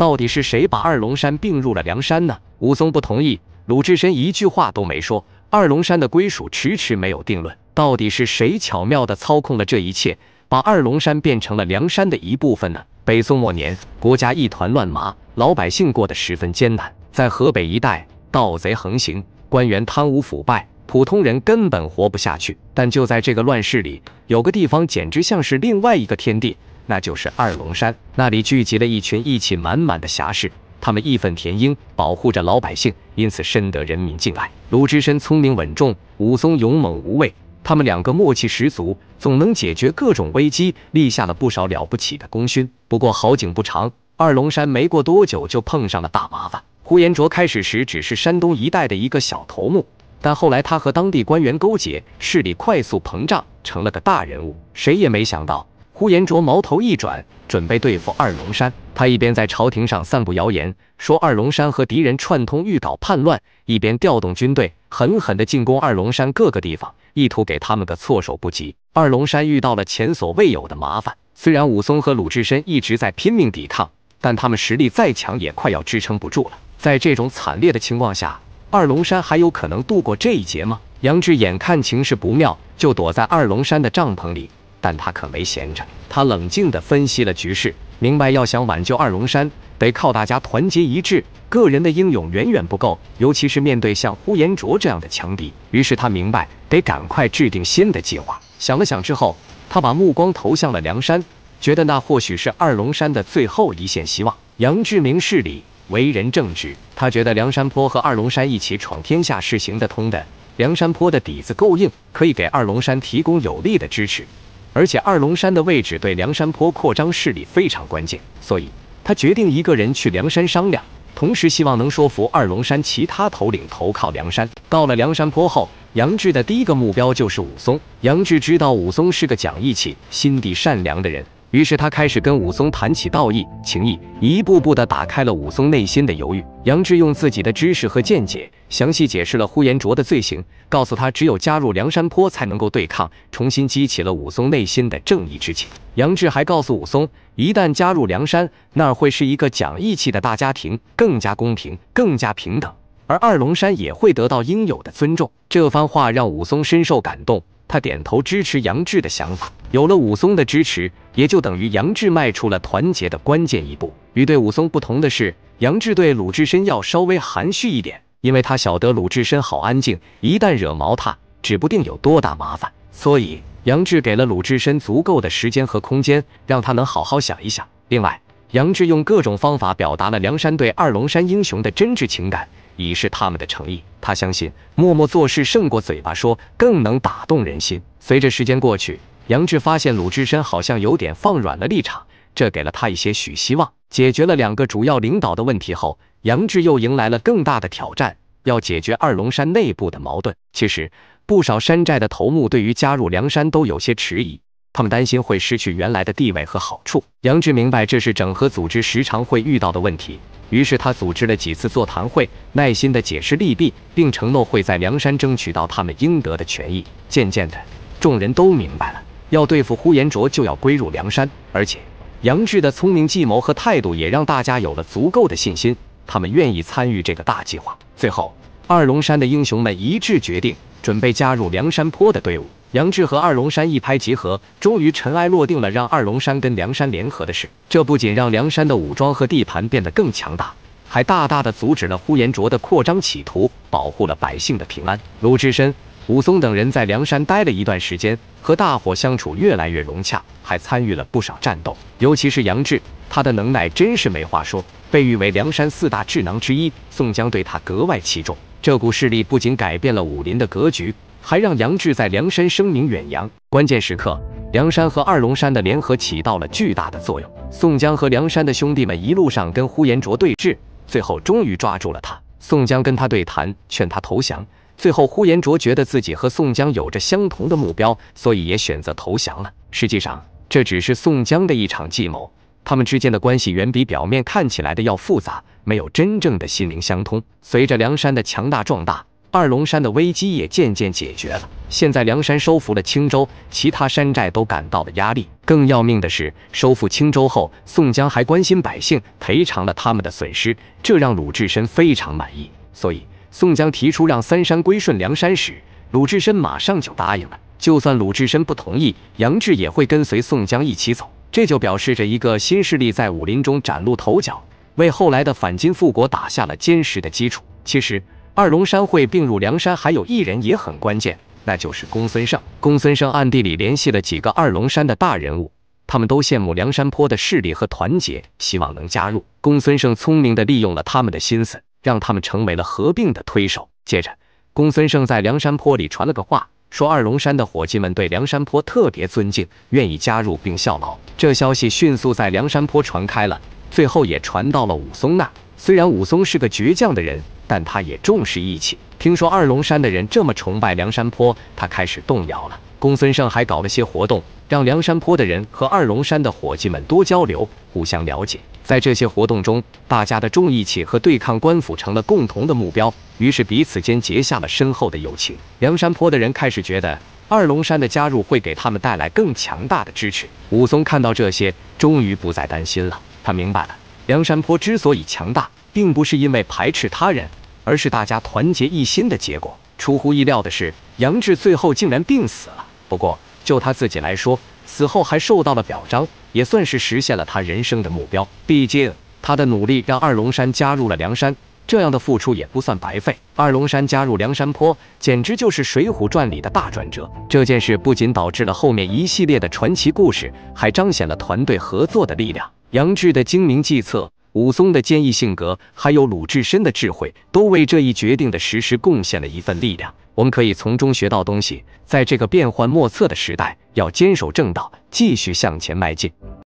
到底是谁把二龙山并入了梁山呢？武松不同意，鲁智深一句话都没说，二龙山的归属迟迟没有定论。到底是谁巧妙的操控了这一切，把二龙山变成了梁山的一部分呢？北宋末年，国家一团乱麻，老百姓过得十分艰难，在河北一带，盗贼横行，官员贪污腐败。普通人根本活不下去，但就在这个乱世里，有个地方简直像是另外一个天地，那就是二龙山。那里聚集了一群义气满满的侠士，他们义愤填膺，保护着老百姓，因此深得人民敬爱。鲁智深聪明稳重，武松勇猛无畏，他们两个默契十足，总能解决各种危机，立下了不少了不起的功勋。不过好景不长，二龙山没过多久就碰上了大麻烦。呼延灼开始时只是山东一带的一个小头目。但后来，他和当地官员勾结，势力快速膨胀，成了个大人物。谁也没想到，呼延灼矛头一转，准备对付二龙山。他一边在朝廷上散布谣言，说二龙山和敌人串通，欲搞叛乱；一边调动军队，狠狠的进攻二龙山各个地方，意图给他们个措手不及。二龙山遇到了前所未有的麻烦。虽然武松和鲁智深一直在拼命抵抗，但他们实力再强，也快要支撑不住了。在这种惨烈的情况下，二龙山还有可能度过这一劫吗？杨志眼看情势不妙，就躲在二龙山的帐篷里。但他可没闲着，他冷静的分析了局势，明白要想挽救二龙山，得靠大家团结一致，个人的英勇远远不够，尤其是面对像呼延灼这样的强敌。于是他明白，得赶快制定新的计划。想了想之后，他把目光投向了梁山，觉得那或许是二龙山的最后一线希望。杨志明是理。为人正直，他觉得梁山坡和二龙山一起闯天下是行得通的。梁山坡的底子够硬，可以给二龙山提供有力的支持，而且二龙山的位置对梁山坡扩张势力非常关键，所以他决定一个人去梁山商量，同时希望能说服二龙山其他头领投靠梁山。到了梁山坡后，杨志的第一个目标就是武松。杨志知道武松是个讲义气、心地善良的人。于是他开始跟武松谈起道义、情义，一步步的打开了武松内心的犹豫。杨志用自己的知识和见解，详细解释了呼延灼的罪行，告诉他只有加入梁山坡才能够对抗，重新激起了武松内心的正义之情。杨志还告诉武松，一旦加入梁山，那儿会是一个讲义气的大家庭，更加公平，更加平等，而二龙山也会得到应有的尊重。这番话让武松深受感动。他点头支持杨志的想法，有了武松的支持，也就等于杨志迈出了团结的关键一步。与对武松不同的是，杨志对鲁智深要稍微含蓄一点，因为他晓得鲁智深好安静，一旦惹毛他，指不定有多大麻烦。所以，杨志给了鲁智深足够的时间和空间，让他能好好想一想。另外，杨志用各种方法表达了梁山对二龙山英雄的真挚情感。以示他们的诚意。他相信，默默做事胜过嘴巴说，更能打动人心。随着时间过去，杨志发现鲁智深好像有点放软了立场，这给了他一些许希望。解决了两个主要领导的问题后，杨志又迎来了更大的挑战，要解决二龙山内部的矛盾。其实，不少山寨的头目对于加入梁山都有些迟疑。他们担心会失去原来的地位和好处。杨志明白这是整合组织时常会遇到的问题，于是他组织了几次座谈会，耐心的解释利弊，并承诺会在梁山争取到他们应得的权益。渐渐的，众人都明白了，要对付呼延灼就要归入梁山，而且杨志的聪明计谋和态度也让大家有了足够的信心，他们愿意参与这个大计划。最后，二龙山的英雄们一致决定准备加入梁山坡的队伍。杨志和二龙山一拍即合，终于尘埃落定了。让二龙山跟梁山联合的事，这不仅让梁山的武装和地盘变得更强大，还大大的阻止了呼延灼的扩张企图，保护了百姓的平安。鲁智深、武松等人在梁山待了一段时间，和大伙相处越来越融洽，还参与了不少战斗。尤其是杨志，他的能耐真是没话说，被誉为梁山四大智囊之一。宋江对他格外器重。这股势力不仅改变了武林的格局，还让杨志在梁山声名远扬。关键时刻，梁山和二龙山的联合起到了巨大的作用。宋江和梁山的兄弟们一路上跟呼延灼对峙，最后终于抓住了他。宋江跟他对谈，劝他投降。最后，呼延灼觉得自己和宋江有着相同的目标，所以也选择投降了。实际上，这只是宋江的一场计谋。他们之间的关系远比表面看起来的要复杂，没有真正的心灵相通。随着梁山的强大壮大，二龙山的危机也渐渐解决了。现在梁山收服了青州，其他山寨都感到了压力。更要命的是，收复青州后，宋江还关心百姓，赔偿了他们的损失，这让鲁智深非常满意。所以，宋江提出让三山归顺梁山时，鲁智深马上就答应了。就算鲁智深不同意，杨志也会跟随宋江一起走。这就表示着一个新势力在武林中崭露头角，为后来的反金复国打下了坚实的基础。其实，二龙山会并入梁山还有一人也很关键，那就是公孙胜。公孙胜暗地里联系了几个二龙山的大人物，他们都羡慕梁山坡的势力和团结，希望能加入。公孙胜聪明地利用了他们的心思，让他们成为了合并的推手。接着，公孙胜在梁山坡里传了个话。说二龙山的伙计们对梁山坡特别尊敬，愿意加入并效劳。这消息迅速在梁山坡传开了，最后也传到了武松那。虽然武松是个倔强的人，但他也重视义气。听说二龙山的人这么崇拜梁山坡，他开始动摇了。公孙胜还搞了些活动，让梁山坡的人和二龙山的伙计们多交流，互相了解。在这些活动中，大家的重义气和对抗官府成了共同的目标，于是彼此间结下了深厚的友情。梁山泊的人开始觉得二龙山的加入会给他们带来更强大的支持。武松看到这些，终于不再担心了。他明白了，梁山泊之所以强大，并不是因为排斥他人，而是大家团结一心的结果。出乎意料的是，杨志最后竟然病死了。不过就他自己来说，死后还受到了表彰，也算是实现了他人生的目标。毕竟他的努力让二龙山加入了梁山，这样的付出也不算白费。二龙山加入梁山坡，简直就是《水浒传》里的大转折。这件事不仅导致了后面一系列的传奇故事，还彰显了团队合作的力量。杨志的精明计策。武松的坚毅性格，还有鲁智深的智慧，都为这一决定的实施贡献了一份力量。我们可以从中学到东西。在这个变幻莫测的时代，要坚守正道，继续向前迈进。